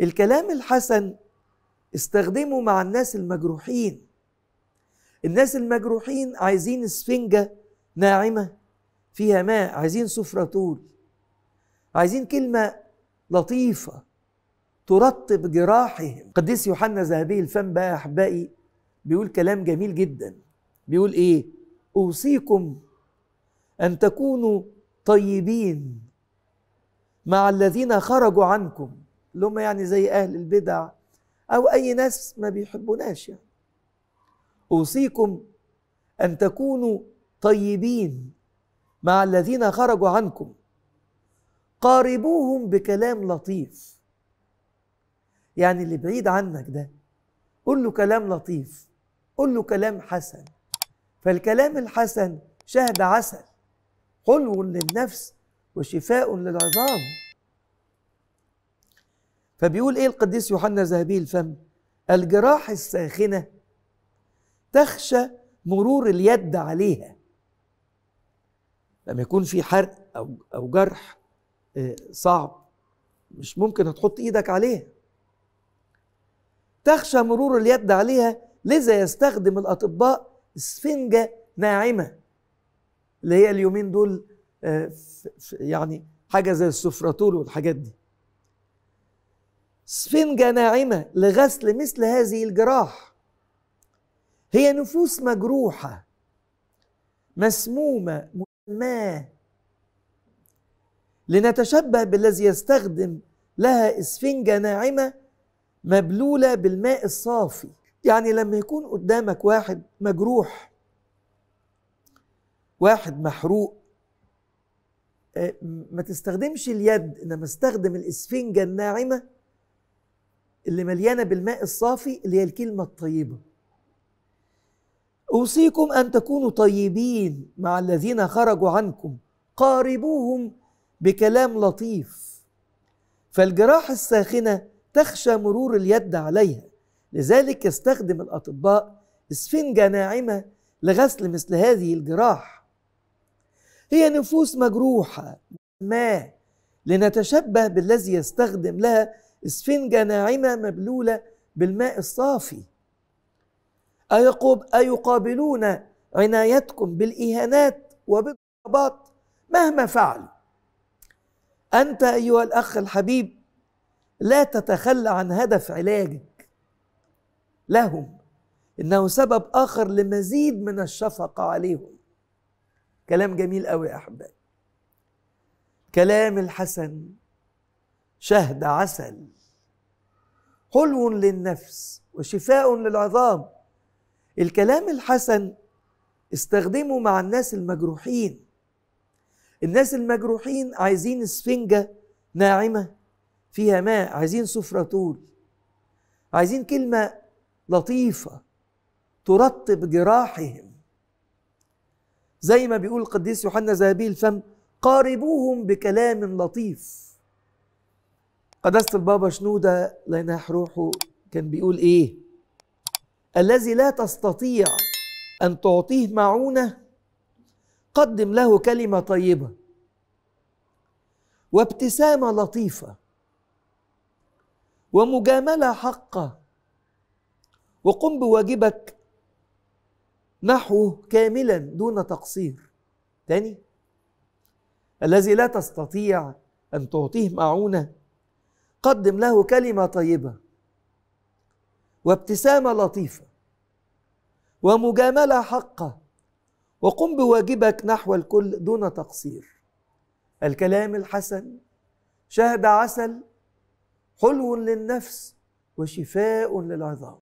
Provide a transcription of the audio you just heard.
الكلام الحسن استخدمه مع الناس المجروحين الناس المجروحين عايزين اسفنجة ناعمة فيها ماء عايزين سفرة طول عايزين كلمة لطيفة ترطب جراحهم قديس يوحنا ذهبي الفم بقى أحبائي بيقول كلام جميل جدا بيقول إيه أوصيكم أن تكونوا طيبين مع الذين خرجوا عنكم اللي هم يعني زي أهل البدع أو أي ناس ما بيحبوناش يعني أوصيكم أن تكونوا طيبين مع الذين خرجوا عنكم قاربوهم بكلام لطيف يعني اللي بعيد عنك ده قول له كلام لطيف قول له كلام حسن فالكلام الحسن شهد عسل حلو للنفس وشفاء للعظام فبيقول ايه القديس يوحنا ذهبي الفم الجراح الساخنه تخشى مرور اليد عليها لما يكون في حرق او او جرح آه، صعب مش ممكن هتحط ايدك عليها تخشى مرور اليد عليها لذا يستخدم الاطباء اسفنجه ناعمه اللي هي اليومين دول آه، يعني حاجه زي السفراتول والحاجات دي سفنجة ناعمة لغسل مثل هذه الجراح هي نفوس مجروحة مسمومة مسماة لنتشبه بالذي يستخدم لها اسفنجة ناعمة مبلولة بالماء الصافي يعني لما يكون قدامك واحد مجروح واحد محروق ما تستخدمش اليد انما استخدم الاسفنجة الناعمة اللي مليانه بالماء الصافي اللي هي الكلمه الطيبه اوصيكم ان تكونوا طيبين مع الذين خرجوا عنكم قاربوهم بكلام لطيف فالجراح الساخنه تخشى مرور اليد عليها لذلك يستخدم الاطباء اسفنجه ناعمه لغسل مثل هذه الجراح هي نفوس مجروحه ما لنتشبه بالذي يستخدم لها اسفنجة ناعمة مبلولة بالماء الصافي أيقوب أيقابلون عنايتكم بالإهانات وبالضربات مهما فعلوا أنت أيها الأخ الحبيب لا تتخلى عن هدف علاجك لهم إنه سبب آخر لمزيد من الشفقة عليهم كلام جميل أوي يا أحبائي كلام الحسن شهد عسل حلو للنفس وشفاء للعظام الكلام الحسن استخدمه مع الناس المجروحين الناس المجروحين عايزين اسفنجة ناعمة فيها ماء عايزين سفرة طول عايزين كلمة لطيفة ترطب جراحهم زي ما بيقول القديس يوحنا ذهبي الفم قاربوهم بكلام لطيف قداسة البابا شنودة الله يناح روحه كان بيقول إيه الذي لا تستطيع أن تعطيه معونة قدم له كلمة طيبة وابتسامة لطيفة ومجاملة حقة وقم بواجبك نحوه كاملا دون تقصير تاني الذي لا تستطيع أن تعطيه معونة قدم له كلمه طيبه وابتسامه لطيفه ومجامله حقه وقم بواجبك نحو الكل دون تقصير الكلام الحسن شهد عسل حلو للنفس وشفاء للعظام